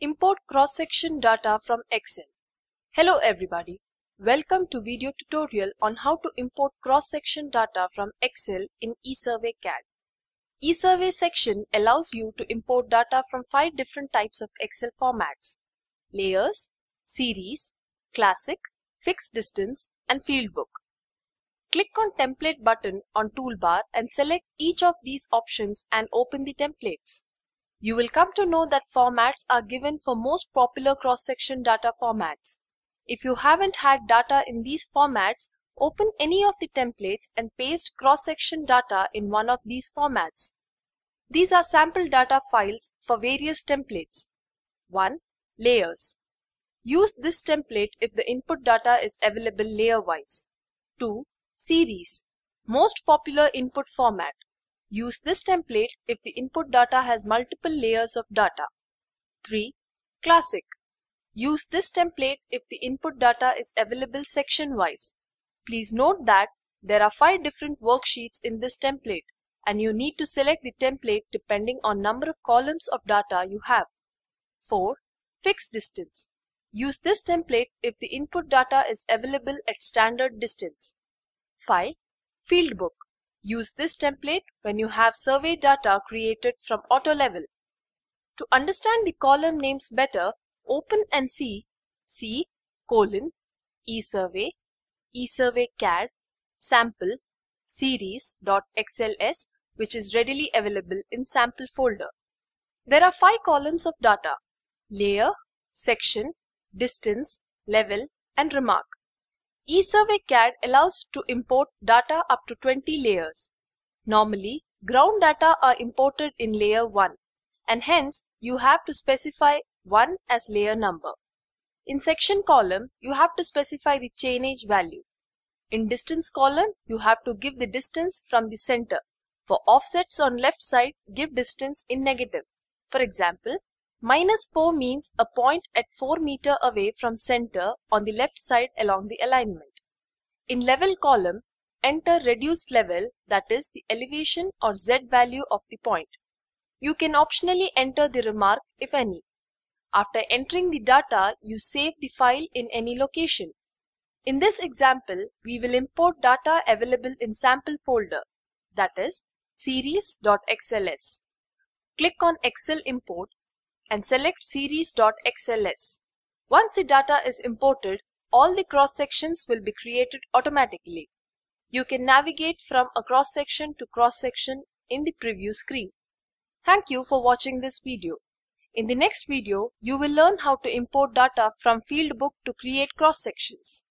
Import cross-section data from Excel. Hello everybody. Welcome to video tutorial on how to import cross-section data from Excel in eSurvey CAD. eSurvey section allows you to import data from five different types of Excel formats. Layers, Series, Classic, Fixed Distance and Fieldbook. Click on Template button on toolbar and select each of these options and open the templates. You will come to know that formats are given for most popular cross-section data formats. If you haven't had data in these formats, open any of the templates and paste cross-section data in one of these formats. These are sample data files for various templates. 1. Layers. Use this template if the input data is available layer-wise. 2. Series. Most popular input format. Use this template if the input data has multiple layers of data. 3. Classic. Use this template if the input data is available section-wise. Please note that there are 5 different worksheets in this template and you need to select the template depending on number of columns of data you have. 4. Fixed distance. Use this template if the input data is available at standard distance. 5. Field book. Use this template when you have survey data created from Auto Level. To understand the column names better, open and see C colon eSurvey, eSurvey CAD, sample, series.xls which is readily available in sample folder. There are five columns of data, layer, section, distance, level and remark eSurvey CAD allows to import data up to 20 layers. Normally, ground data are imported in layer 1 and hence you have to specify 1 as layer number. In section column, you have to specify the chainage value. In distance column, you have to give the distance from the center. For offsets on left side, give distance in negative. For example, Minus 4 means a point at 4 meter away from center on the left side along the alignment. In level column, enter reduced level that is the elevation or z value of the point. You can optionally enter the remark if any. After entering the data, you save the file in any location. In this example, we will import data available in sample folder, that is series.xls. Click on Excel import and select series.xls. Once the data is imported, all the cross-sections will be created automatically. You can navigate from a cross-section to cross-section in the preview screen. Thank you for watching this video. In the next video, you will learn how to import data from Fieldbook to create cross-sections.